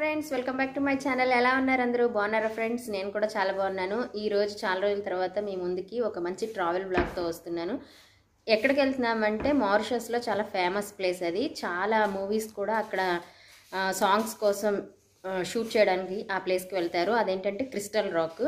friends welcome back to my channel ఎలా ఉన్నారు అందరూ బాగున్నారా ఫ్రెండ్స్ నేను కూడా చాలా బాగున్నాను ఈ రోజు చాలా రోజుల తర్వాత మీ ముందుకి ఒక మంచి ట్రావెల్ బ్లాగ్తో వస్తున్నాను ఎక్కడికి వెళ్తున్నామంటే మారిషస్లో చాలా ఫేమస్ ప్లేస్ అది చాలా మూవీస్ కూడా అక్కడ సాంగ్స్ కోసం షూట్ చేయడానికి ఆ ప్లేస్కి వెళ్తారు అదేంటంటే క్రిస్టల్ రాక్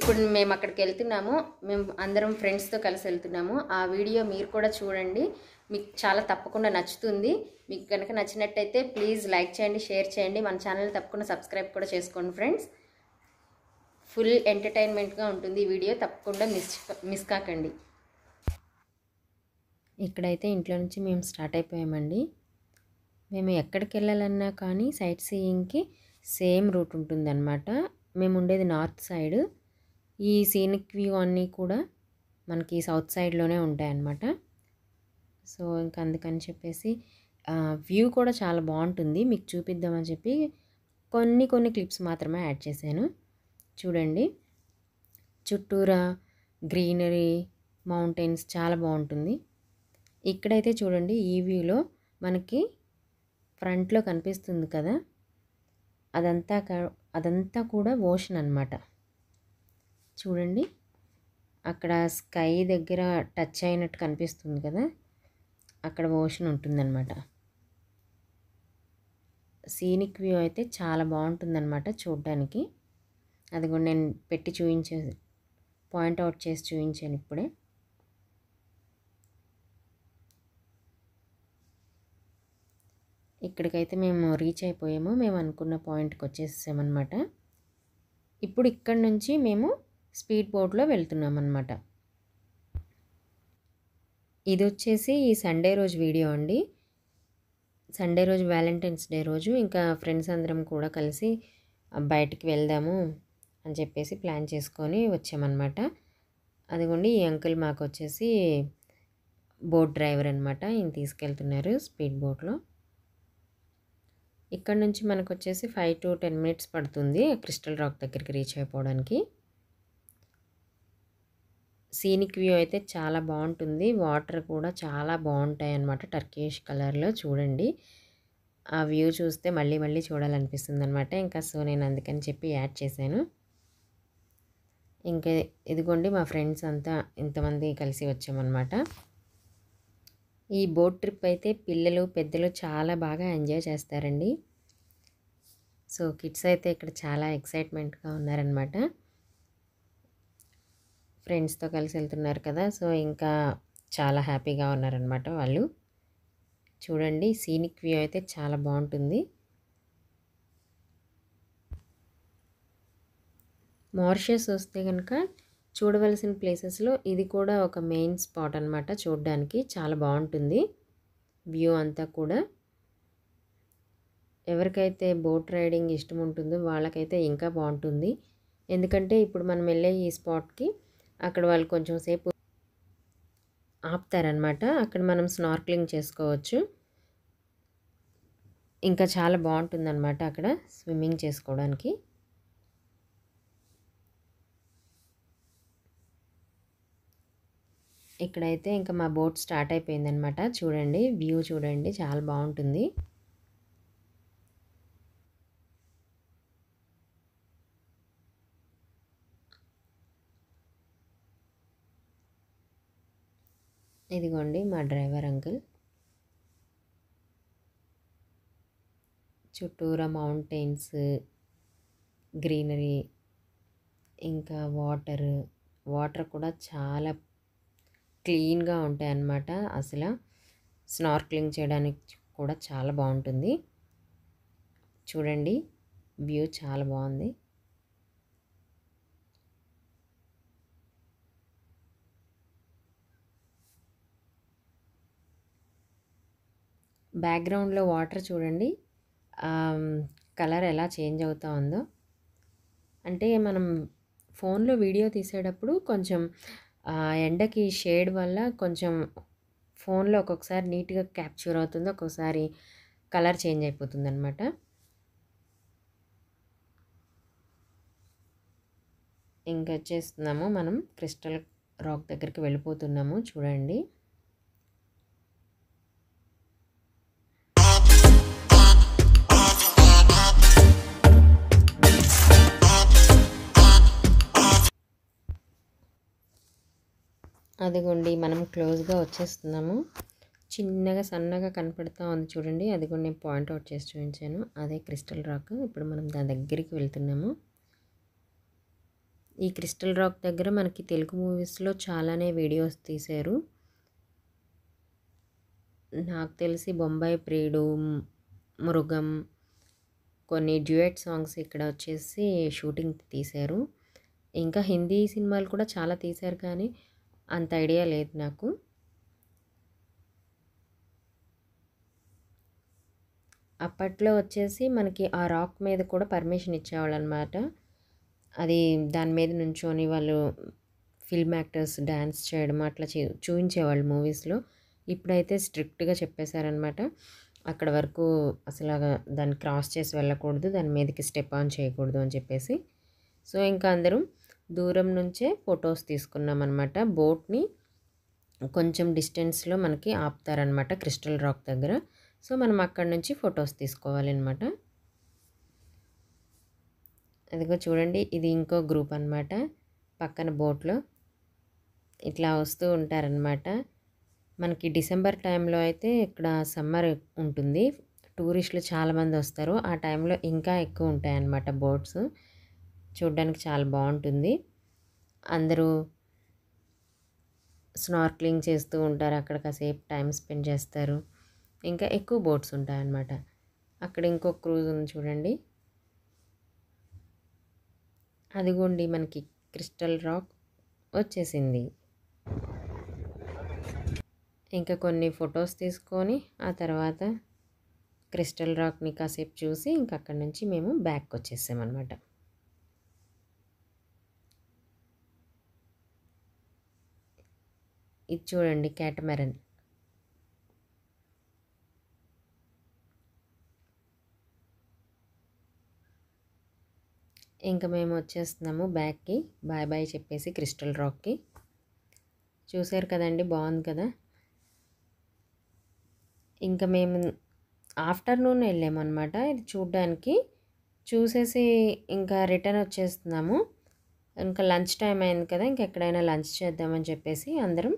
ఇప్పుడు మేము అక్కడికి వెళ్తున్నాము మేము అందరం ఫ్రెండ్స్తో కలిసి వెళ్తున్నాము ఆ వీడియో మీరు కూడా చూడండి మీకు చాలా తప్పకుండా నచ్చుతుంది మీకు కనుక నచ్చినట్టయితే ప్లీజ్ లైక్ చేయండి షేర్ చేయండి మన ఛానల్ తప్పకుండా సబ్స్క్రైబ్ కూడా చేసుకోండి ఫ్రెండ్స్ ఫుల్ ఎంటర్టైన్మెంట్గా ఉంటుంది ఈ వీడియో తప్పకుండా మిస్ మిస్ కాకండి ఇక్కడైతే ఇంట్లో నుంచి మేము స్టార్ట్ అయిపోయామండి మేము ఎక్కడికి వెళ్ళాలన్నా కానీ సైట్ సీయింగ్కి సేమ్ రూట్ ఉంటుందన్నమాట మేము ఉండేది నార్త్ సైడ్ ఈ సీనిక్ వ్యూ అన్నీ కూడా మనకి సౌత్ సైడ్లోనే ఉంటాయన్నమాట సో ఇంక అందుకని చెప్పేసి వ్యూ కూడా చాలా బాగుంటుంది మీకు చూపిద్దామని చెప్పి కొన్ని కొన్ని క్లిప్స్ మాత్రమే యాడ్ చేశాను చూడండి చుట్టూరా గ్రీనరీ మౌంటైన్స్ చాలా బాగుంటుంది ఇక్కడైతే చూడండి ఈ వ్యూలో మనకి ఫ్రంట్లో కనిపిస్తుంది కదా అదంతా అదంతా కూడా ఓషన్ అనమాట చూడండి అక్కడ స్కై దగ్గర టచ్ అయినట్టు కనిపిస్తుంది కదా అక్కడ ఓషన్ ఉంటుందన్నమాట సీనిక్ వ్యూ అయితే చాలా బాగుంటుందన్నమాట చూడ్డానికి అది కూడా నేను పెట్టి చూపించే పాయింట్ అవుట్ చేసి చూపించాను ఇప్పుడే ఇక్కడికైతే మేము రీచ్ అయిపోయాము మేము అనుకున్న పాయింట్కి వచ్చేసామన్నమాట ఇప్పుడు ఇక్కడ నుంచి మేము స్పీడ్ బోట్లో అనమాట ఇది వచ్చేసి ఈ సండే రోజు వీడియో అండి సండే రోజు వ్యాలంటైన్స్ డే రోజు ఇంకా ఫ్రెండ్స్ అందరం కూడా కలిసి బయటికి వెళ్దాము అని చెప్పేసి ప్లాన్ చేసుకొని వచ్చామన్నమాట అదిగోండి ఈ అంకుల్ మాకు వచ్చేసి బోట్ డ్రైవర్ అనమాట ఈయన తీసుకెళ్తున్నారు స్పీడ్ బోట్లో ఇక్కడ నుంచి మనకు వచ్చేసి ఫైవ్ టు టెన్ మినిట్స్ పడుతుంది క్రిస్టల్ రాక్ దగ్గరికి రీచ్ అయిపోవడానికి సీనిక్ వ్యూ అయితే చాలా బాగుంటుంది వాటర్ కూడా చాలా బాగుంటాయి అన్నమాట టర్కీష్ కలర్లో చూడండి ఆ వ్యూ చూస్తే మళ్ళీ మళ్ళీ చూడాలనిపిస్తుంది అనమాట ఇంకా సో నేను అందుకని చెప్పి యాడ్ చేశాను ఇంకా ఇదిగోండి మా ఫ్రెండ్స్ అంతా ఇంతమంది కలిసి వచ్చామన్నమాట ఈ బోట్ ట్రిప్ అయితే పిల్లలు పెద్దలు చాలా బాగా ఎంజాయ్ చేస్తారండి సో కిడ్స్ అయితే ఇక్కడ చాలా ఎక్సైట్మెంట్గా ఉన్నారనమాట ఫ్రెండ్స్తో కలిసి వెళ్తున్నారు కదా సో ఇంకా చాలా హ్యాపీగా ఉన్నారనమాట వాళ్ళు చూడండి సీనిక్ వ్యూ అయితే చాలా బాగుంటుంది మార్షస్ వస్తే కనుక చూడవలసిన ప్లేసెస్లో ఇది కూడా ఒక మెయిన్ స్పాట్ అనమాట చూడడానికి చాలా బాగుంటుంది వ్యూ అంతా కూడా ఎవరికైతే బోట్ రైడింగ్ ఇష్టం ఉంటుందో వాళ్ళకైతే ఇంకా బాగుంటుంది ఎందుకంటే ఇప్పుడు మనం వెళ్ళే ఈ స్పాట్కి అక్కడ వాళ్ళు కొంచెం సేపు ఆపుతారనమాట అక్కడ మనం స్నార్క్లింగ్ చేసుకోవచ్చు ఇంకా చాలా బాగుంటుందన్నమాట అక్కడ స్విమ్మింగ్ చేసుకోవడానికి ఇక్కడైతే ఇంకా మా బోట్ స్టార్ట్ అయిపోయిందనమాట చూడండి వ్యూ చూడండి చాలా బాగుంటుంది ఇదిగోండి మా డ్రైవర్ అంకుల్ చుట్టూరా మౌంటైన్స్ గ్రీనరీ ఇంకా వాటర్ వాటర్ కూడా చాలా క్లీన్గా ఉంటాయి అన్నమాట అసలు స్నార్క్లింగ్ చేయడానికి కూడా చాలా బాగుంటుంది చూడండి వ్యూ చాలా బాగుంది బ్యాక్గ్రౌండ్లో వాటర్ చూడండి కలర్ ఎలా చేంజ్ అవుతూ ఉందో అంటే మనం ఫోన్లో వీడియో తీసేటప్పుడు కొంచెం ఎండకి షేడ్ వల్ల కొంచెం ఫోన్లో ఒక్కొక్కసారి నీట్గా క్యాప్చర్ అవుతుంది ఒక్కొక్కసారి కలర్ చేంజ్ అయిపోతుంది అనమాట చేస్తున్నాము మనం క్రిస్టల్ రాక్ దగ్గరికి వెళ్ళిపోతున్నాము చూడండి అదిగోండి మనం క్లోజ్గా వచ్చేస్తున్నాము చిన్నగా సన్నగా కనపడుతూ ఉంది చూడండి అది కూడా నేను పాయింట్ అవుట్ చేసి చూపించాను అదే క్రిస్టల్ రాక్ ఇప్పుడు మనం దాని దగ్గరికి వెళ్తున్నాము ఈ క్రిస్టల్ రాక్ దగ్గర మనకి తెలుగు మూవీస్లో చాలానే వీడియోస్ తీశారు నాకు తెలిసి బొంబాయి ప్రియుడు మృగం కొన్ని డ్యూయట్ సాంగ్స్ ఇక్కడ వచ్చేసి షూటింగ్ తీశారు ఇంకా హిందీ సినిమాలు కూడా చాలా తీశారు కానీ అంత ఐడియా లేదు నాకు అప్పట్లో వచ్చేసి మనకి ఆ రాక్ మీద కూడా పర్మిషన్ ఇచ్చేవాళ్ళు అనమాట అది దాని మీద నుంచొని వాళ్ళు ఫిల్మ్ యాక్టర్స్ డ్యాన్స్ చేయడం అట్లా చూ చూపించేవాళ్ళు మూవీస్లో ఇప్పుడైతే స్ట్రిక్ట్గా చెప్పేశారనమాట అక్కడ వరకు అసలు దాన్ని క్రాస్ చేసి వెళ్ళకూడదు దాని మీదకి స్టెప్ ఆన్ చేయకూడదు అని చెప్పేసి సో ఇంకా అందరూ దూరం నుంచే ఫొటోస్ తీసుకున్నాం అనమాట బోట్ని కొంచెం డిస్టెన్స్లో మనకి ఆపుతారనమాట క్రిస్టల్ రాక్ దగ్గర సో మనం అక్కడ నుంచి ఫొటోస్ తీసుకోవాలన్నమాట అదిగో చూడండి ఇది ఇంకో గ్రూప్ అనమాట పక్కన బోట్లో ఇట్లా వస్తూ ఉంటారనమాట మనకి డిసెంబర్ టైంలో అయితే ఇక్కడ సమ్మర్ ఉంటుంది టూరిస్టులు చాలామంది వస్తారు ఆ టైంలో ఇంకా ఎక్కువ ఉంటాయన్నమాట బోట్స్ చూడడానికి చాలా బాగుంటుంది అందరూ స్నార్క్లింగ్ చేస్తూ ఉంటారు అక్కడ కాసేపు టైం స్పెండ్ చేస్తారు ఇంకా ఎక్కువ బోట్స్ ఉంటాయన్నమాట అక్కడ ఇంకో క్రూజ్ ఉంది చూడండి అదిగోండి మనకి క్రిస్టల్ రాక్ వచ్చేసింది ఇంకా కొన్ని ఫొటోస్ తీసుకొని ఆ తర్వాత క్రిస్టల్ రాక్ని కాసేపు చూసి ఇంక అక్కడి నుంచి మేము బ్యాక్ వచ్చేసామన్నమాట ఇది చూడండి క్యాటమెరన్ ఇంకా మేము వచ్చేస్తున్నాము బ్యాక్కి బాయ్ బాయ్ చెప్పేసి క్రిస్టల్ రాక్కి చూసారు కదండి బాగుంది కదా ఇంకా మేము ఆఫ్టర్నూన్ వెళ్ళామన్నమాట ఇది చూడడానికి చూసేసి ఇంకా రిటర్న్ వచ్చేస్తున్నాము ఇంకా లంచ్ టైం అయింది కదా ఇంకెక్కడైనా లంచ్ చేద్దామని చెప్పేసి అందరం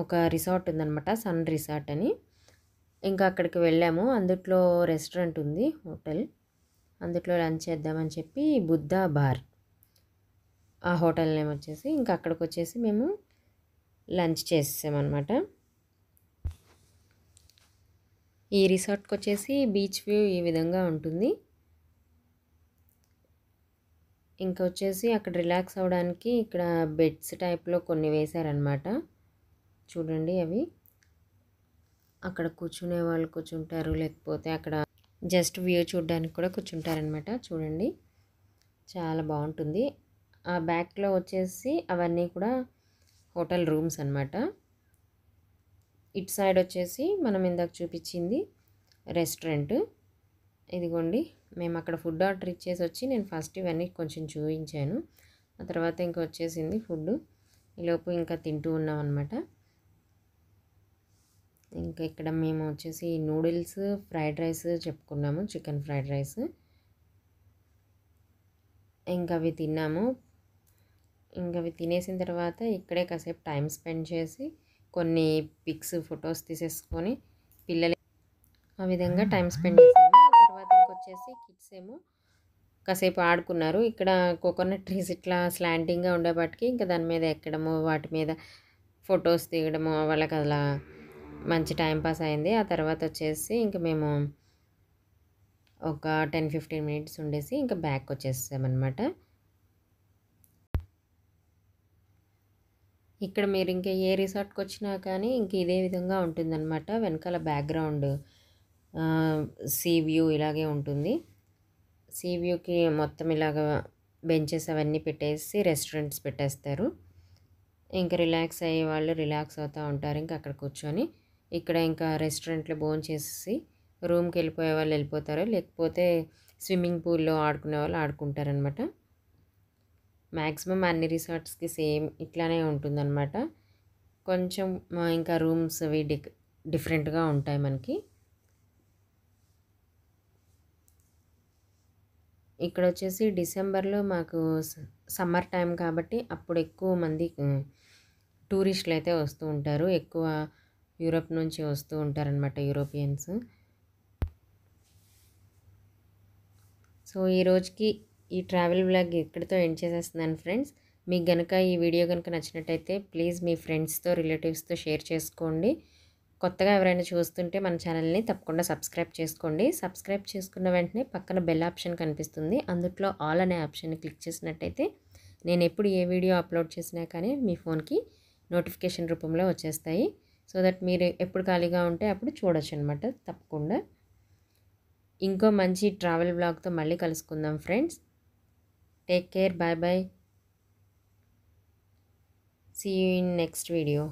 ఒక రిసార్ట్ ఉందనమాట సన్ రిసార్ట్ అని ఇంకా అక్కడికి వెళ్ళాము అందుట్లో రెస్టారెంట్ ఉంది హోటల్ అందుట్లో లంచ్ చేద్దామని చెప్పి బుద్ధా బార్ ఆ హోటల్ నేమ్ వచ్చేసి ఇంకా అక్కడికి వచ్చేసి మేము లంచ్ చేసేసామన్నమాట ఈ రిసార్ట్కి వచ్చేసి బీచ్ వ్యూ ఈ విధంగా ఉంటుంది ఇంకా వచ్చేసి అక్కడ రిలాక్స్ అవ్వడానికి ఇక్కడ బెడ్స్ టైప్లో కొన్ని వేశారనమాట చూడండి అవి అక్కడ కూర్చునే వాళ్ళు కూర్చుంటారు లేకపోతే అక్కడ జస్ట్ వ్యూ చూడడానికి కూడా కూర్చుంటారనమాట చూడండి చాలా బాగుంటుంది ఆ బ్యాక్లో వచ్చేసి అవన్నీ కూడా హోటల్ రూమ్స్ అనమాట ఇటు సైడ్ వచ్చేసి మనం ఇందాక చూపించింది రెస్టారెంట్ ఇదిగోండి మేము అక్కడ ఫుడ్ ఆర్డర్ ఇచ్చేసి వచ్చి నేను ఫస్ట్ ఇవన్నీ కొంచెం చూపించాను ఆ తర్వాత ఇంకా వచ్చేసింది ఫుడ్ ఈలోపు ఇంకా తింటూ ఉన్నాం అనమాట ఇంకా ఇక్కడ మేము వచ్చేసి నూడిల్స్ ఫ్రైడ్ రైస్ చెప్పుకున్నాము చికెన్ ఫ్రైడ్ రైస్ ఇంకా అవి తిన్నాము ఇంకా అవి తినేసిన తర్వాత ఇక్కడే కాసేపు టైం స్పెండ్ చేసి కొన్ని పిక్స్ ఫొటోస్ తీసేసుకొని పిల్లలు ఆ విధంగా టైం స్పెండ్ చేసాము తర్వాత ఇంకొచ్చేసి కిడ్స్ ఏమో కాసేపు ఆడుకున్నారు ఇక్కడ కోకోనట్ ట్రీస్ ఇట్లా స్లాంటింగ్గా ఉండేపాటికి ఇంకా దాని మీద ఎక్కడము వాటి మీద ఫొటోస్ తీయడము వాళ్ళకి అలా మంచి టైంపాస్ అయింది ఆ తర్వాత వచ్చేసి ఇంకా మేము ఒక టెన్ ఫిఫ్టీన్ మినిట్స్ ఉండేసి ఇంకా బ్యాక్ వచ్చేసామన్నమాట ఇక్కడ మీరు ఇంకా ఏ రిసార్ట్కి వచ్చినా కానీ ఇంక ఇదే విధంగా ఉంటుందన్నమాట వెనకాల బ్యాక్గ్రౌండ్ సీ వ్యూ ఇలాగే ఉంటుంది సీ వ్యూకి మొత్తం ఇలాగ బెంచెస్ అవన్నీ పెట్టేసి రెస్టారెంట్స్ పెట్టేస్తారు ఇంకా రిలాక్స్ అయ్యే వాళ్ళు రిలాక్స్ అవుతూ ఉంటారు ఇంకా అక్కడ కూర్చొని ఇక్కడ ఇంకా రెస్టారెంట్లో భోజనం చేసేసి రూమ్కి వెళ్ళిపోయే వాళ్ళు వెళ్ళిపోతారు లేకపోతే స్విమ్మింగ్ పూల్లో ఆడుకునే వాళ్ళు ఆడుకుంటారనమాట మ్యాక్సిమం అన్ని రిసార్ట్స్కి సేమ్ ఇట్లానే ఉంటుందన్నమాట కొంచెం ఇంకా రూమ్స్ అవి డి డిఫరెంట్గా ఉంటాయి మనకి ఇక్కడ వచ్చేసి డిసెంబర్లో మాకు సమ్మర్ టైం కాబట్టి అప్పుడు ఎక్కువ మంది టూరిస్టులు అయితే వస్తూ ఉంటారు ఎక్కువ యూరోప్ నుంచి వస్తూ ఉంటారనమాట యూరోపియన్స్ సో ఈ రోజుకి ఈ ట్రావెల్ బ్లాగ్ ఇక్కడితో ఎండ్ చేసేస్తున్నాను ఫ్రెండ్స్ మీకు కనుక ఈ వీడియో కనుక నచ్చినట్టయితే ప్లీజ్ మీ ఫ్రెండ్స్తో రిలేటివ్స్తో షేర్ చేసుకోండి కొత్తగా ఎవరైనా చూస్తుంటే మన ఛానల్ని తప్పకుండా సబ్స్క్రైబ్ చేసుకోండి సబ్స్క్రైబ్ చేసుకున్న వెంటనే పక్కన బెల్ ఆప్షన్ కనిపిస్తుంది అందుట్లో ఆల్ అనే ఆప్షన్ని క్లిక్ చేసినట్టయితే నేను ఎప్పుడు ఏ వీడియో అప్లోడ్ చేసినా కానీ మీ ఫోన్కి నోటిఫికేషన్ రూపంలో వచ్చేస్తాయి సో దట్ మీరు ఎప్పుడు ఖాళీగా ఉంటే అప్పుడు చూడొచ్చు అనమాట తప్పకుండా ఇంకో మంచి ట్రావెల్ బ్లాగ్తో మళ్ళీ కలుసుకుందాం friends take care bye bye see you in next video